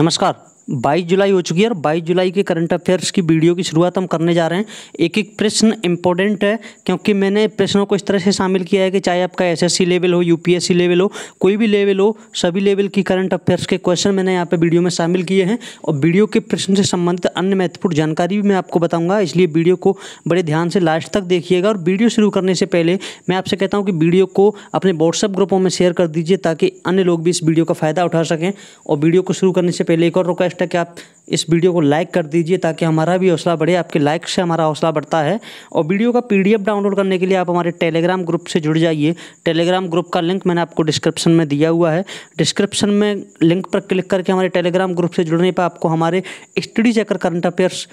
नमस्कार 22 जुलाई हो चुकी है और 22 जुलाई के करंट अफेयर्स की वीडियो की शुरुआत हम करने जा रहे हैं एक एक प्रश्न इंपॉर्टेंट है क्योंकि मैंने प्रश्नों को इस तरह से शामिल किया है कि चाहे आपका एसएससी लेवल हो यूपीएससी लेवल हो कोई भी लेवल हो सभी लेवल की करंट अफेयर्स के क्वेश्चन मैंने यहाँ पर वीडियो में शामिल किए हैं और वीडियो के प्रश्न से संबंधित अन्य महत्वपूर्ण जानकारी भी मैं आपको बताऊँगा इसलिए वीडियो को बड़े ध्यान से लास्ट तक देखिएगा और वीडियो शुरू करने से पहले मैं आपसे कहता हूँ कि वीडियो को अपने व्हाट्सअप ग्रुपों में शेयर कर दीजिए ताकि अन्य लोग भी इस वीडियो का फ़ायदा उठा सकें और वीडियो को शुरू करने से पहले एक और रिक्वेस्ट रिक्वेस्ट है कि आप इस वीडियो को लाइक कर दीजिए ताकि हमारा भी हौसला बढ़े आपके लाइक से हमारा हौसला बढ़ता है और वीडियो का पीडीएफ डाउनलोड करने के लिए आप हमारे टेलीग्राम ग्रुप से जुड़ जाइए टेलीग्राम ग्रुप का लिंक मैंने आपको डिस्क्रिप्शन में दिया हुआ है डिस्क्रिप्शन में लिंक पर क्लिक करके हमारे टेलीग्राम ग्रुप से जुड़ने पर आपको हमारे स्टडी चेकर करंट अफेयर्स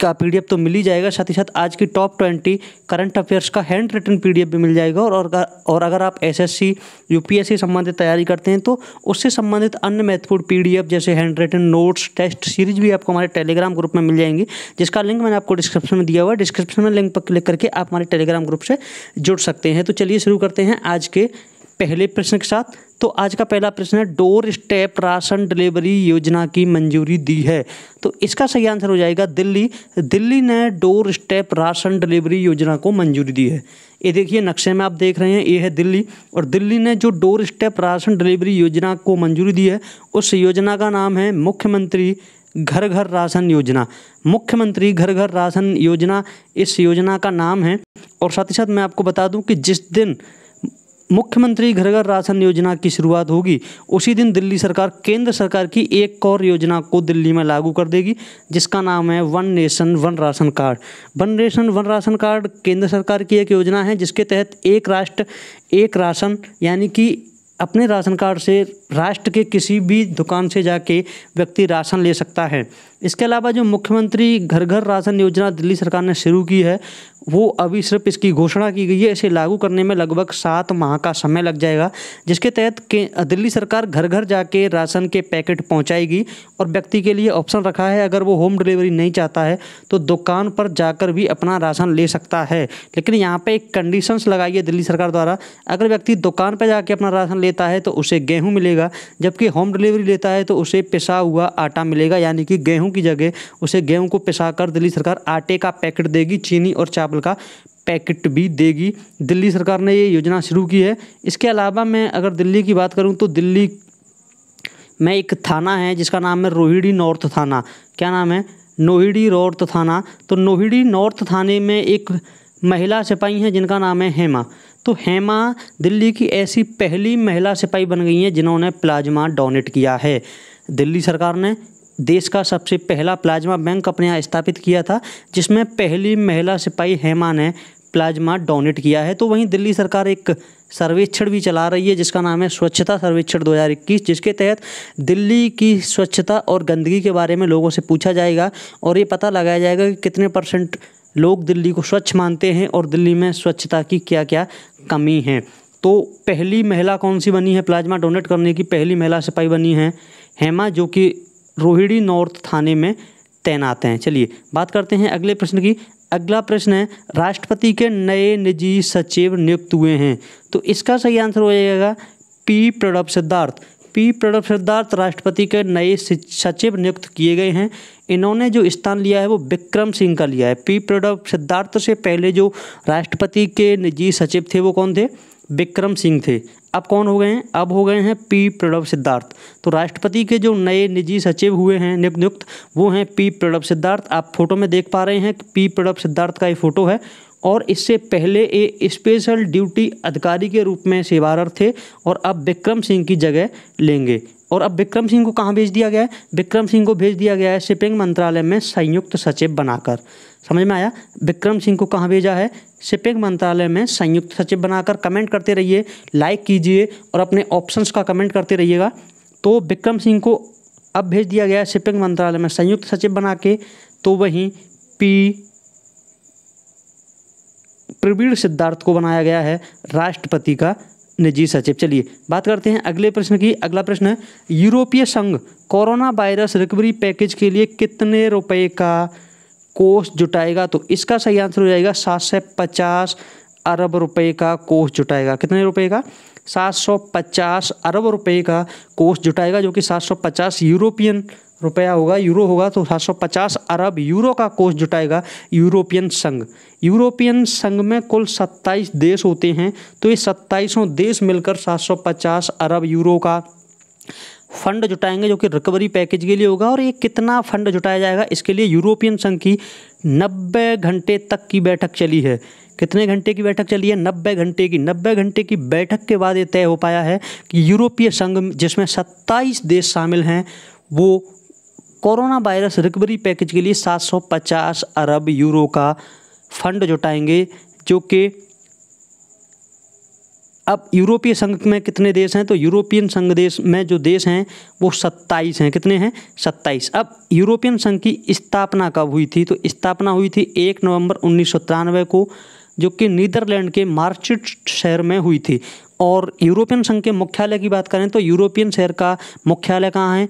का पी तो मिल ही जाएगा साथ ही साथ आज की टॉप ट्वेंटी करंट अफेयर्स का हैंड रिटन पी भी मिल जाएगा और और अगर आप एस एस सी संबंधित तैयारी करते हैं तो उससे संबंधित अन्य महत्वपूर्ण पी जैसे handwritten notes test series भी आपको हमारे टेलीग्राम ग्रुप में मिल जाएंगी जिसका लिंक मैंने आपको डिस्क्रिप्शन में दिया हुआ है डिस्क्रिप्शन में लिंक पर क्लिक करके आप हमारे टेलीग्राम ग्रुप से जुड़ सकते हैं तो चलिए शुरू करते हैं आज के पहले प्रश्न के साथ तो आज का पहला प्रश्न है डोर स्टेप राशन डिलीवरी योजना की मंजूरी दी है तो इसका सही आंसर हो जाएगा दिल्ली दिल्ली ने डोर स्टेप राशन डिलीवरी योजना को मंजूरी दी है ये देखिए नक्शे में आप देख रहे हैं ये है दिल्ली और दिल्ली ने जो डोर स्टेप राशन डिलीवरी योजना को मंजूरी दी है उस योजना का नाम है मुख्यमंत्री घर घर राशन योजना मुख्यमंत्री घर घर राशन योजना इस योजना का नाम है और साथ ही साथ मैं आपको बता दूं कि जिस दिन मुख्यमंत्री घर घर राशन योजना की शुरुआत होगी उसी दिन दिल्ली सरकार केंद्र सरकार की एक और योजना को दिल्ली में लागू कर देगी जिसका नाम है one nation one ration card one nation one ration card केंद्र सरकार की एक योजना है जिसके तहत एक राष्ट्र एक राशन यानी कि अपने राशन कार्ड से राष्ट्र के किसी भी दुकान से जाके व्यक्ति राशन ले सकता है इसके अलावा जो मुख्यमंत्री घर घर राशन योजना दिल्ली सरकार ने शुरू की है वो अभी सिर्फ इसकी घोषणा की गई है इसे लागू करने में लगभग सात माह का समय लग जाएगा जिसके तहत के दिल्ली सरकार घर घर जाके राशन के पैकेट पहुंचाएगी और व्यक्ति के लिए ऑप्शन रखा है अगर वो होम डिलीवरी नहीं चाहता है तो दुकान पर जाकर भी अपना राशन ले सकता है लेकिन यहाँ पर एक कंडीशंस लगाई है दिल्ली सरकार द्वारा अगर व्यक्ति दुकान पर जाके अपना राशन लेता है तो उसे गेहूँ मिलेगा मिलेगा जबकि होम डिलीवरी लेता है तो उसे पिसा हुआ आटा मिलेगा यानी कि गेहूं की जगह उसे गेहूं को पिसा कर दिल्ली सरकार आटे का पैकेट देगी चीनी और चावल का पैकेट भी देगी दिल्ली सरकार ने ये योजना शुरू की है इसके अलावा मैं अगर दिल्ली की बात करूँ तो दिल्ली में एक थाना है जिसका नाम है रोहिड़ी नॉर्थ थाना क्या नाम है नोहिड़ी रोर्थ थाना तो नोहिड़ी नॉर्थ थाने में एक महिला सिपाही हैं जिनका नाम है हेमा तो हेमा दिल्ली की ऐसी पहली महिला सिपाही बन गई हैं जिन्होंने प्लाज्मा डोनेट किया है दिल्ली सरकार ने देश का सबसे पहला प्लाज्मा बैंक अपने यहाँ स्थापित किया था जिसमें पहली महिला सिपाही हेमा ने प्लाज्मा डोनेट किया है तो वहीं दिल्ली सरकार एक सर्वेक्षण भी चला रही है जिसका नाम है स्वच्छता सर्वेक्षण 2021 जिसके तहत दिल्ली की स्वच्छता और गंदगी के बारे में लोगों से पूछा जाएगा और ये पता लगाया जाएगा कि कितने परसेंट लोग दिल्ली को स्वच्छ मानते हैं और दिल्ली में स्वच्छता की क्या क्या कमी है तो पहली महिला कौन सी बनी है प्लाज्मा डोनेट करने की पहली महिला सिपाही बनी है हेमा जो कि रोहिणी नॉर्थ थाने में तैनात हैं चलिए बात करते हैं अगले प्रश्न की अगला प्रश्न है राष्ट्रपति के नए निजी सचिव नियुक्त हुए हैं तो इसका सही आंसर हो जाएगा पी प्रणब सिद्धार्थ पी प्रणब सिद्धार्थ राष्ट्रपति के नए सचिव नियुक्त किए गए हैं इन्होंने जो स्थान लिया है वो विक्रम सिंह का लिया है पी प्रणव सिद्धार्थ से पहले जो राष्ट्रपति के निजी सचिव थे वो कौन थे विक्रम सिंह थे अब कौन हो गए हैं अब हो गए हैं पी प्रणव सिद्धार्थ तो राष्ट्रपति के जो नए निजी सचिव हुए हैं नियुक्त वो हैं पी प्रणव सिद्धार्थ आप फोटो में देख पा रहे हैं कि पी प्रणव सिद्धार्थ का ये फोटो है और इससे पहले ये स्पेशल ड्यूटी अधिकारी के रूप में सेवारत थे और अब विक्रम सिंह की जगह लेंगे और अब विक्रम सिंह को कहाँ भेज दिया गया है विक्रम सिंह को भेज दिया गया है शिपिंग मंत्रालय में संयुक्त सचिव बनाकर समझ में आया विक्रम सिंह को कहाँ भेजा है शिपिंग मंत्रालय में संयुक्त सचिव बनाकर कमेंट करते रहिए लाइक कीजिए और अपने ऑप्शंस का कमेंट करते रहिएगा तो विक्रम सिंह को अब भेज दिया गया है शिपिंग मंत्रालय में संयुक्त सचिव बना के तो वहीं पी प्रवीण सिद्धार्थ को बनाया गया है राष्ट्रपति का ने जी सचिव चलिए बात करते हैं अगले प्रश्न की अगला प्रश्न है यूरोपीय संघ कोरोना वायरस रिकवरी पैकेज के लिए कितने रुपए का कोष जुटाएगा तो इसका सही आंसर हो जाएगा सात सौ पचास अरब रुपए का कोष जुटाएगा कितने रुपए का 750 अरब रुपए का कोष जुटाएगा जो कि 750 यूरोपियन रुपया होगा यूरो होगा तो 750 अरब यूरो का कोष जुटाएगा यूरोपियन संघ यूरोपियन संघ में कुल 27 देश होते हैं तो ये सत्ताईसों देश मिलकर 750 अरब यूरो का फंड जुटाएंगे जो कि रिकवरी पैकेज के लिए होगा और ये कितना फंड जुटाया जाएगा इसके लिए यूरोपियन संघ की नब्बे घंटे तक की बैठक चली है कितने घंटे की बैठक चली है नब्बे घंटे की नब्बे घंटे की बैठक के बाद ये तय हो पाया है कि यूरोपीय संघ जिसमें सत्ताईस देश शामिल हैं वो कोरोना वायरस रिकवरी पैकेज के लिए सात अरब यूरो का फंड जुटाएंगे जो कि अब यूरोपीय संघ में कितने देश हैं तो यूरोपियन संघ देश में जो देश हैं वो सत्ताईस हैं कितने हैं सत्ताईस अब यूरोपियन संघ की स्थापना कब हुई थी तो स्थापना हुई थी एक नवंबर उन्नीस को जो कि नीदरलैंड के मार्चिट शहर में हुई थी और यूरोपियन संघ के मुख्यालय की बात करें तो यूरोपियन शहर का मुख्यालय कहाँ है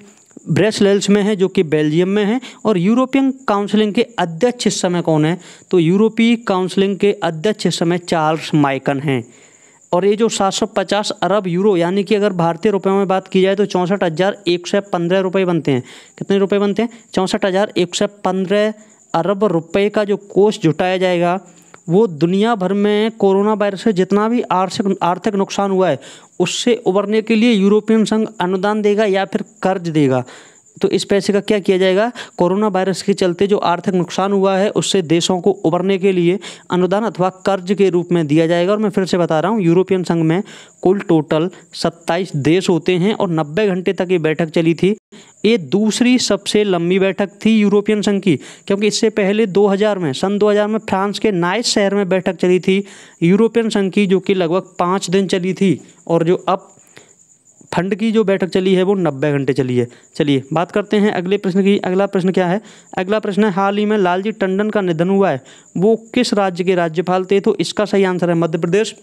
ब्रेसलेल्स में है जो कि बेल्जियम में है और यूरोपियन काउंसिलिंग के अध्यक्ष समय कौन है तो यूरोपीय काउंसिलिंग के अध्यक्ष समय चार्ल्स माइकन हैं और ये जो सात अरब यूरो यानी कि अगर भारतीय रुपयों में बात की जाए तो चौंसठ हज़ार एक सौ पंद्रह रुपये बनते हैं कितने रुपए बनते हैं चौंसठ हज़ार एक सौ पंद्रह अरब रुपए का जो कोष जुटाया जाएगा वो दुनिया भर में कोरोना वायरस से जितना भी आर्थिक आर्थिक नुकसान हुआ है उससे उबरने के लिए यूरोपियन संघ अनुदान देगा या फिर कर्ज देगा तो इस पैसे का क्या किया जाएगा कोरोना वायरस के चलते जो आर्थिक नुकसान हुआ है उससे देशों को उबरने के लिए अनुदान अथवा कर्ज के रूप में दिया जाएगा और मैं फिर से बता रहा हूँ यूरोपियन संघ में कुल टोटल 27 देश होते हैं और 90 घंटे तक ये बैठक चली थी ये दूसरी सबसे लंबी बैठक थी यूरोपियन संघ की क्योंकि इससे पहले 2000 में सन 2000 में फ्रांस के नाइस शहर में बैठक चली थी यूरोपियन संघ की जो कि लगभग पाँच दिन चली थी और जो अब फंड की जो बैठक चली है वो नब्बे घंटे चली है चलिए बात करते हैं अगले प्रश्न की अगला प्रश्न क्या है अगला प्रश्न है हाल ही में लालजी टंडन का निधन हुआ है वो किस राज्य के राज्यपाल थे तो इसका सही आंसर है मध्य प्रदेश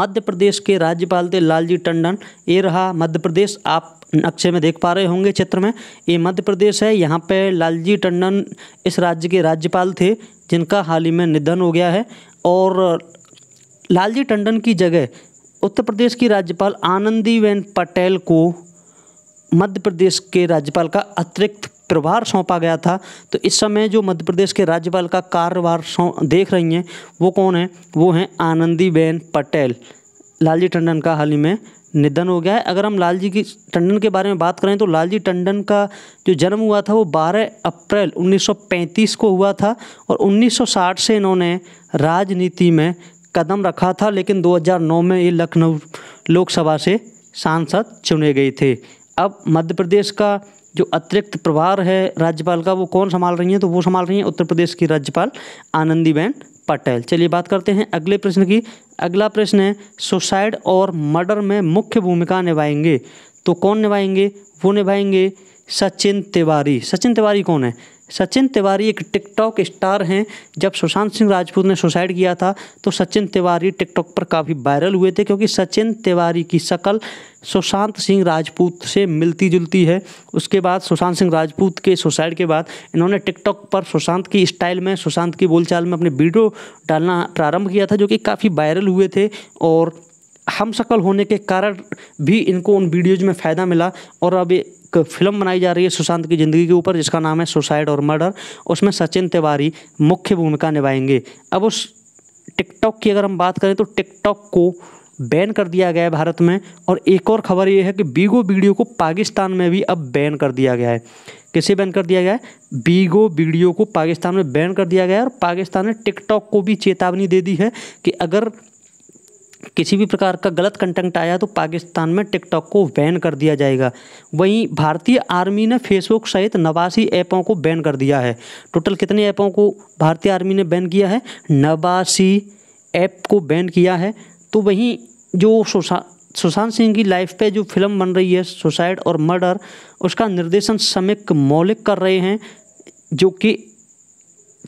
मध्य प्रदेश के राज्यपाल थे लालजी टंडन ये रहा मध्य प्रदेश आप नक्शे में देख पा रहे होंगे चित्र में ये मध्य प्रदेश है यहाँ पे लालजी टंडन इस राज्य के राज्यपाल थे जिनका हाल ही में निधन हो गया है और लालजी टंडन की जगह उत्तर प्रदेश की राज्यपाल आनंदीबेन पटेल को मध्य प्रदेश के राज्यपाल का अतिरिक्त प्रभार सौंपा गया था तो इस समय जो मध्य प्रदेश के राज्यपाल का कार्यभार देख रही हैं वो कौन है वो हैं आनंदीबेन पटेल लालजी टंडन का हाल ही में निधन हो गया है अगर हम लालजी की टंडन के बारे में बात करें तो लालजी टंडन का जो जन्म हुआ था वो 12 अप्रैल 1935 को हुआ था और 1960 से इन्होंने राजनीति में कदम रखा था लेकिन 2009 में ये लखनऊ लोकसभा से सांसद चुने गए थे अब मध्य प्रदेश का जो अतिरिक्त प्रभार है राज्यपाल का वो कौन संभाल रही हैं तो वो संभाल रही हैं उत्तर प्रदेश की राज्यपाल आनंदीबेन पटेल चलिए बात करते हैं अगले प्रश्न की अगला प्रश्न है सुसाइड और मर्डर में मुख्य भूमिका निभाएंगे तो कौन निभाएंगे वो निभाएंगे सचिन तिवारी सचिन तिवारी कौन है सचिन तिवारी एक टिकटॉक स्टार हैं जब सुशांत सिंह राजपूत ने सुसाइड किया था तो सचिन तिवारी टिकटॉक पर काफ़ी वायरल हुए थे क्योंकि सचिन तिवारी की शक्ल सुशांत सिंह राजपूत से मिलती जुलती है उसके बाद सुशांत सिंह राजपूत के सुसाइड के बाद इन्होंने टिकटॉक पर सुशांत की स्टाइल में सुशांत की बोलचाल में अपने वीडियो डालना प्रारंभ किया था जो कि काफ़ी वायरल हुए थे और हम शक्ल होने के कारण भी इनको उन वीडियोज़ में फ़ायदा मिला और अब एक फिल्म बनाई जा रही है सुशांत की ज़िंदगी के ऊपर जिसका नाम है सुसाइड और मर्डर उसमें सचिन तिवारी मुख्य भूमिका निभाएंगे अब उस टिकटॉक की अगर हम बात करें तो टिकटॉक को बैन कर दिया गया है भारत में और एक और खबर ये है कि बीगो वीडियो को पाकिस्तान में भी अब बैन कर दिया गया है किसे बैन कर दिया गया है बीगो वीडियो को पाकिस्तान में बैन कर दिया गया है और पाकिस्तान ने टिकटॉक को भी चेतावनी दे दी है कि अगर किसी भी प्रकार का गलत कंटेंट आया तो पाकिस्तान में टिकटॉक को बैन कर दिया जाएगा वहीं भारतीय आर्मी ने फेसबुक सहित नवासी ऐपों को बैन कर दिया है टोटल कितने ऐपों को भारतीय आर्मी ने बैन किया है नवासी ऐप को बैन किया है तो वहीं जो सोसा सुशांत सिंह की लाइफ पे जो फिल्म बन रही है सुसाइड और मर्डर उसका निर्देशन समिक मौलिक कर रहे हैं जो कि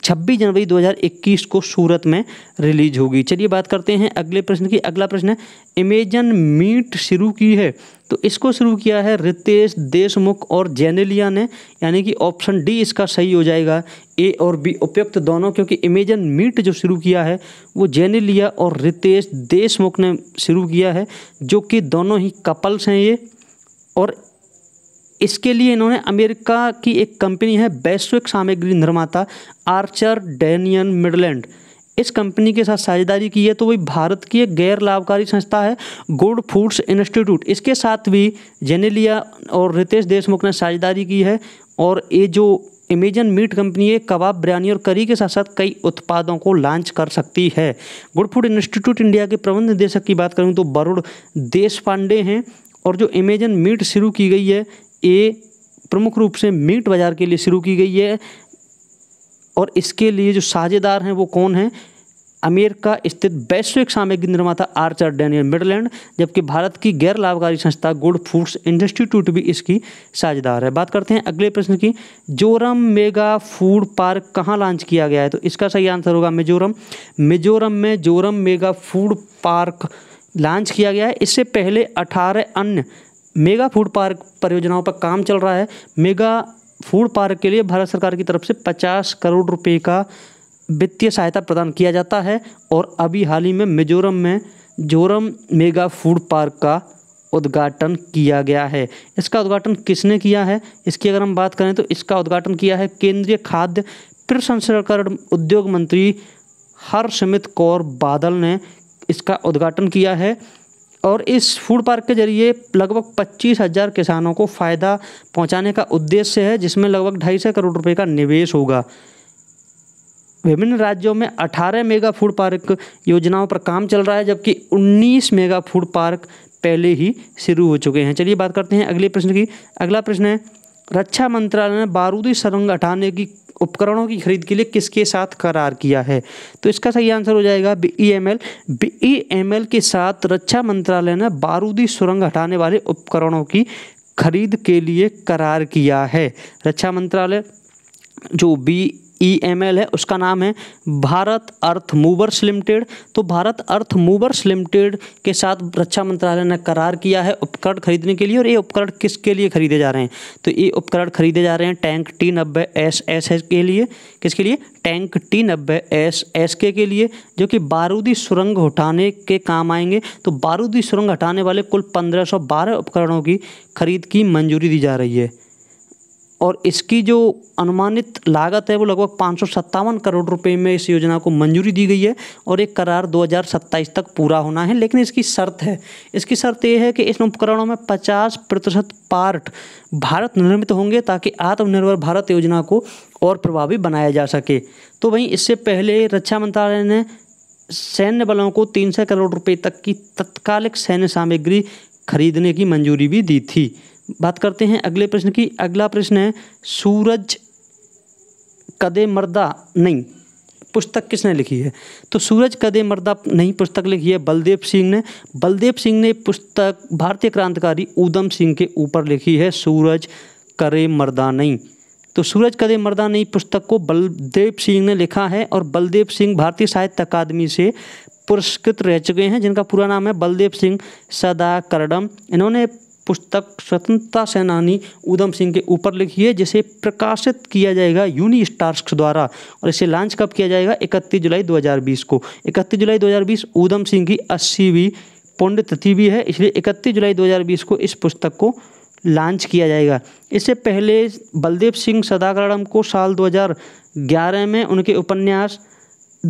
26 जनवरी 2021 को सूरत में रिलीज होगी चलिए बात करते हैं अगले प्रश्न की अगला प्रश्न है अमेजन मीट शुरू की है तो इसको शुरू किया है रितेश देशमुख और जेनेलिया ने यानी कि ऑप्शन डी इसका सही हो जाएगा ए और बी उपयुक्त दोनों क्योंकि इमेजन मीट जो शुरू किया है वो जेनेलिया और रितेश देशमुख ने शुरू किया है जो कि दोनों ही कपल्स हैं ये और इसके लिए इन्होंने अमेरिका की एक कंपनी है वैश्विक सामग्री निर्माता आर्चर डेनियन मिडलैंड इस कंपनी के साथ साझेदारी की है तो वही भारत की एक गैर लाभकारी संस्था है गुड फूड्स इंस्टीट्यूट इसके साथ भी जेनेलिया और रितेश देशमुख ने साझेदारी की है और ये जो इमेजन मीट कंपनी है कबाब बिरयानी और करी के साथ साथ कई उत्पादों को लॉन्च कर सकती है गुड फूड इंस्टीट्यूट इंडिया के प्रबंध निदेशक की बात करूँ तो बरुड़ देश पांडे हैं और जो इमेजन मीट शुरू की गई है ये प्रमुख रूप से मीट बाज़ार के लिए शुरू की गई है और इसके लिए जो साझेदार हैं वो कौन हैं अमेरिका स्थित वैश्विक सामग्री निर्माता आर्चर डेनियल मिडलैंड जबकि भारत की गैर लाभकारी संस्था गुड फूड्स इंस्टीट्यूट भी इसकी साझेदार है बात करते हैं अगले प्रश्न की जोरम मेगा फूड पार्क कहाँ लॉन्च किया गया है तो इसका सही आंसर होगा मिजोरम मिजोरम में Zoram mega food park launch किया गया है इससे पहले अठारह अन्य मेगा फूड पार्क परियोजनाओं पर काम चल रहा है मेगा फूड पार्क के लिए भारत सरकार की तरफ से 50 करोड़ रुपए का वित्तीय सहायता प्रदान किया जाता है और अभी हाल ही में मिजोरम में जोरम मेगा फूड पार्क का उद्घाटन किया गया है इसका उद्घाटन किसने किया है इसकी अगर हम बात करें तो इसका उद्घाटन किया है केंद्रीय खाद्य प्रसंस्करण उद्योग मंत्री हरसिमित कौर बादल ने इसका उद्घाटन किया है और इस फूड पार्क के जरिए लगभग पच्चीस हज़ार किसानों को फ़ायदा पहुंचाने का उद्देश्य है जिसमें लगभग ढाई सौ करोड़ रुपए का निवेश होगा विभिन्न राज्यों में 18 मेगा फूड पार्क योजनाओं पर काम चल रहा है जबकि 19 मेगा फूड पार्क पहले ही शुरू हो चुके हैं चलिए बात करते हैं अगले प्रश्न की अगला प्रश्न है रक्षा मंत्रालय ने बारूदी सुरंग हटाने की उपकरणों की खरीद के लिए किसके साथ करार किया है तो इसका सही आंसर हो जाएगा B M L B M L के साथ रक्षा मंत्रालय ने बारूदी सुरंग हटाने वाले उपकरणों की खरीद के लिए करार किया है रक्षा मंत्रालय जो बी ई एम एल है उसका नाम है भारत अर्थ मूवर्स लिमिटेड तो भारत अर्थ मूवर्स लिमिटेड के साथ रक्षा मंत्रालय ने करार किया है उपकरण खरीदने के लिए और ये उपकरण किसके लिए खरीदे जा रहे हैं तो ये उपकरण खरीदे जा रहे हैं टैंक टी नब्बे एस एस एस के लिए किसके लिए टैंक टी नब्बे एस एस के के लिए जो कि बारूदी सुरंग हटाने के काम आएंगे तो बारूदी सुरंग हटाने वाले कुल पंद्रह सौ बारह उपकरणों की खरीद की मंजूरी दी जा रही है और इसकी जो अनुमानित लागत है वो लगभग पाँच करोड़ रुपए में इस योजना को मंजूरी दी गई है और एक करार 2027 तक पूरा होना है लेकिन इसकी शर्त है इसकी शर्त ये है कि इन उपकरणों में 50 प्रतिशत पार्ट भारत निर्मित होंगे ताकि आत्मनिर्भर भारत योजना को और प्रभावी बनाया जा सके तो वहीं इससे पहले रक्षा मंत्रालय ने सैन्य बलों को तीन करोड़ रुपये तक की तत्कालिक सैन्य सामग्री खरीदने की मंजूरी भी दी थी बात करते हैं अगले प्रश्न की अगला प्रश्न है सूरज कदे मर्दा नहीं पुस्तक किसने लिखी है तो सूरज कदे मर्दा नहीं पुस्तक लिखी है बलदेव सिंह ने बलदेव सिंह ने पुस्तक भारतीय क्रांतिकारी ऊधम सिंह के ऊपर लिखी है सूरज करे मर्दा नहीं तो सूरज कदे मर्दा नहीं पुस्तक को बलदेव सिंह ने लिखा है और बलदेव सिंह भारतीय साहित्य अकादमी से पुरस्कृत रह चुके हैं जिनका पूरा नाम है बलदेव सिंह सदा करडम इन्होंने पुस्तक स्वतंत्रता सेनानी उधम सिंह के ऊपर लिखी है जिसे प्रकाशित किया जाएगा यूनी स्टार्स द्वारा और इसे लॉन्च कब किया जाएगा 31 जुलाई 2020 को 31 जुलाई 2020 ऊधम सिंह की अस्सीवीं पुण्य तिथि भी है इसलिए 31 जुलाई 2020 को इस पुस्तक को लॉन्च किया जाएगा इससे पहले बलदेव सिंह सदाकरम को साल दो में उनके उपन्यास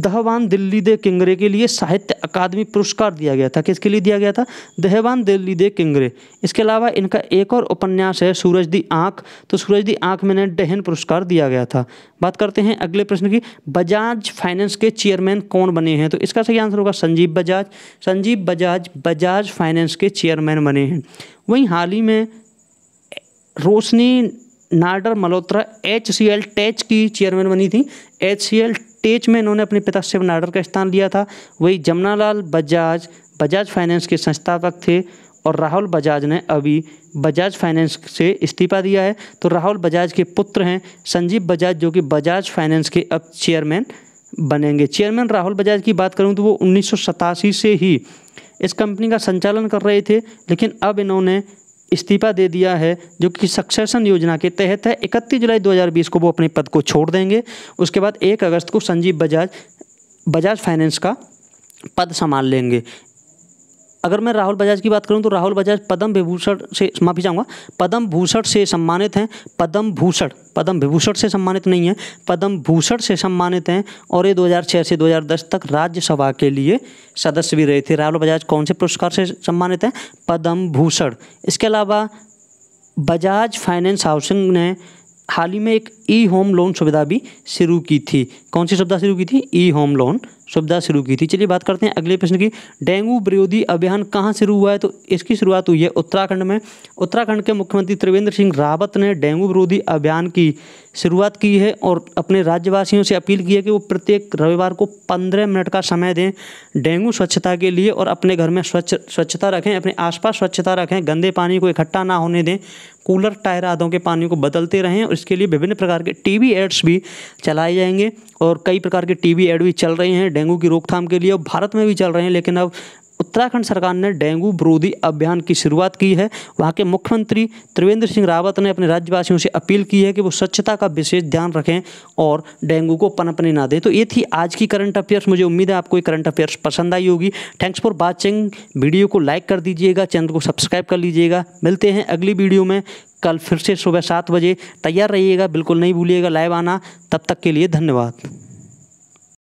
दहवान दिल्ली दे किंगरे के लिए साहित्य अकादमी पुरस्कार दिया गया था किसके लिए दिया गया था दहवान दिल्ली दे किंगरे इसके अलावा इनका एक और उपन्यास है सूरज दी आँख तो सूरज दी आँख में इन्हें डहन पुरस्कार दिया गया था बात करते हैं अगले प्रश्न की बजाज फाइनेंस के चेयरमैन कौन बने हैं तो इसका सही आंसर होगा संजीव बजाज संजीव बजाज बजाज फाइनेंस के चेयरमैन बने हैं वहीं हाल ही में Roshni Nadar Malhotra H C L tech की चेयरमैन बनी थी एच सी एल स्टेज में इन्होंने अपने पिता शिव नाडर का स्थान लिया था वही जमुनालाल बजाज बजाज फाइनेंस के संस्थापक थे और राहुल बजाज ने अभी बजाज फाइनेंस से इस्तीफा दिया है तो राहुल बजाज के पुत्र हैं संजीव बजाज जो कि बजाज फाइनेंस के अब चेयरमैन बनेंगे चेयरमैन राहुल बजाज की बात करूं तो वो उन्नीस से ही इस कंपनी का संचालन कर रहे थे लेकिन अब इन्होंने इस्तीफा दे दिया है जो कि सक्सेशन योजना के तहत है इकतीस जुलाई 2020 को वो अपने पद को छोड़ देंगे उसके बाद एक अगस्त को संजीव बजाज बजाज फाइनेंस का पद संभाल लेंगे अगर मैं राहुल बजाज की बात करूँ तो राहुल बजाज पद्म विभूषण से माफी चाहूँगा पद्म भूषण से सम्मानित हैं पद्म भूषण पद्म विभूषण से सम्मानित नहीं है पद्म भूषण से सम्मानित हैं और ये 2006 से 2010 तक राज्यसभा के लिए सदस्य भी रहे थे राहुल बजाज कौन से पुरस्कार से सम्मानित हैं पद्म भूषण इसके अलावा बजाज फाइनेंस हाउसिंग ने हाल ही में एक ई होम लोन सुविधा भी शुरू की थी कौन सी सुविधा शुरू की थी ई होम लोन सुविधा शुरू की थी चलिए बात करते हैं अगले प्रश्न की डेंगू विरोधी अभियान कहाँ शुरू हुआ है तो इसकी शुरुआत हुई है उत्तराखंड में उत्तराखंड के मुख्यमंत्री त्रिवेंद्र सिंह रावत ने डेंगू विरोधी अभियान की शुरुआत की है और अपने राज्यवासियों से अपील की है कि वो प्रत्येक रविवार को पंद्रह मिनट का समय दें डेंगू स्वच्छता के लिए और अपने घर में स्वच्छ स्वच्छता रखें अपने आसपास स्वच्छता रखें गंदे पानी को इकट्ठा ना होने दें कूलर टायर आदों के पानी को बदलते रहें और इसके लिए विभिन्न प्रकार प्रकार के टीवी एड्स भी चलाए जाएंगे और कई प्रकार के टीवी एड भी चल रहे हैं डेंगू की रोकथाम के लिए भारत में भी चल रहे हैं लेकिन अब उत्तराखंड सरकार ने डेंगू विरोधी अभियान की शुरुआत की है वहाँ के मुख्यमंत्री त्रिवेंद्र सिंह रावत ने अपने राज्यवासियों से अपील की है कि वो स्वच्छता का विशेष ध्यान रखें और डेंगू को पनपने ना दें तो ये थी आज की करंट अफेयर्स मुझे उम्मीद है आपको ये करंट अफेयर्स पसंद आई होगी थैंक्स फॉर वॉचिंग वीडियो को लाइक कर दीजिएगा चैनल को सब्सक्राइब कर लीजिएगा मिलते हैं अगली वीडियो में कल फिर से सुबह सात बजे तैयार रहिएगा बिल्कुल नहीं भूलिएगा लाइव आना तब तक के लिए धन्यवाद